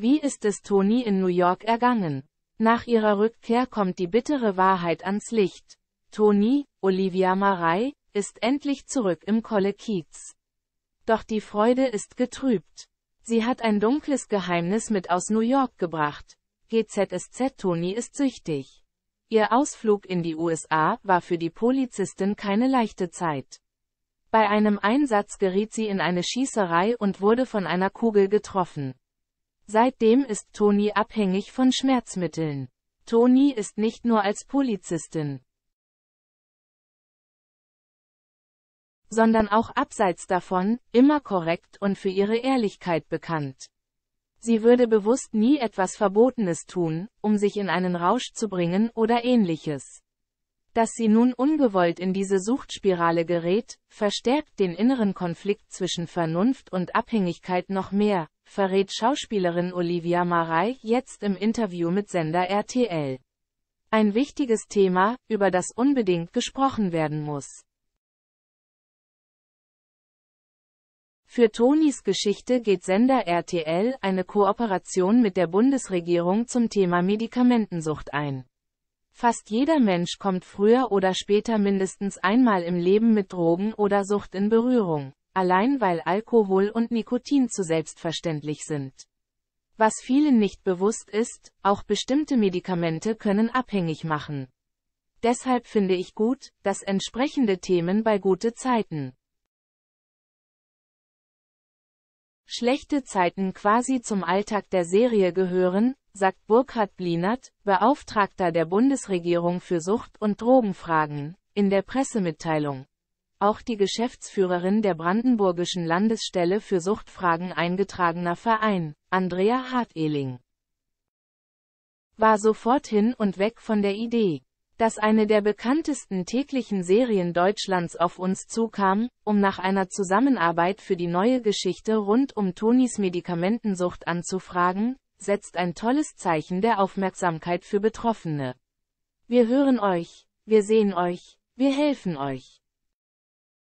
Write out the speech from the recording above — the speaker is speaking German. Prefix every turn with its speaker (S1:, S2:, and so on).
S1: Wie ist es Toni in New York ergangen? Nach ihrer Rückkehr kommt die bittere Wahrheit ans Licht. Toni, Olivia Marei, ist endlich zurück im Kolle Doch die Freude ist getrübt. Sie hat ein dunkles Geheimnis mit aus New York gebracht. GZSZ Toni ist süchtig. Ihr Ausflug in die USA war für die Polizistin keine leichte Zeit. Bei einem Einsatz geriet sie in eine Schießerei und wurde von einer Kugel getroffen. Seitdem ist Toni abhängig von Schmerzmitteln. Toni ist nicht nur als Polizistin, sondern auch abseits davon, immer korrekt und für ihre Ehrlichkeit bekannt. Sie würde bewusst nie etwas Verbotenes tun, um sich in einen Rausch zu bringen oder ähnliches. Dass sie nun ungewollt in diese Suchtspirale gerät, verstärkt den inneren Konflikt zwischen Vernunft und Abhängigkeit noch mehr, verrät Schauspielerin Olivia Marei jetzt im Interview mit Sender RTL. Ein wichtiges Thema, über das unbedingt gesprochen werden muss. Für Tonis Geschichte geht Sender RTL eine Kooperation mit der Bundesregierung zum Thema Medikamentensucht ein. Fast jeder Mensch kommt früher oder später mindestens einmal im Leben mit Drogen oder Sucht in Berührung allein weil Alkohol und Nikotin zu selbstverständlich sind. Was vielen nicht bewusst ist, auch bestimmte Medikamente können abhängig machen. Deshalb finde ich gut, dass entsprechende Themen bei gute Zeiten. schlechte Zeiten quasi zum Alltag der Serie gehören, sagt Burkhard Blinert, Beauftragter der Bundesregierung für Sucht- und Drogenfragen, in der Pressemitteilung auch die Geschäftsführerin der Brandenburgischen Landesstelle für Suchtfragen eingetragener Verein, Andrea Harteling, war sofort hin und weg von der Idee, dass eine der bekanntesten täglichen Serien Deutschlands auf uns zukam, um nach einer Zusammenarbeit für die neue Geschichte rund um Tonis Medikamentensucht anzufragen, setzt ein tolles Zeichen der Aufmerksamkeit für Betroffene. Wir hören euch, wir sehen euch, wir helfen euch.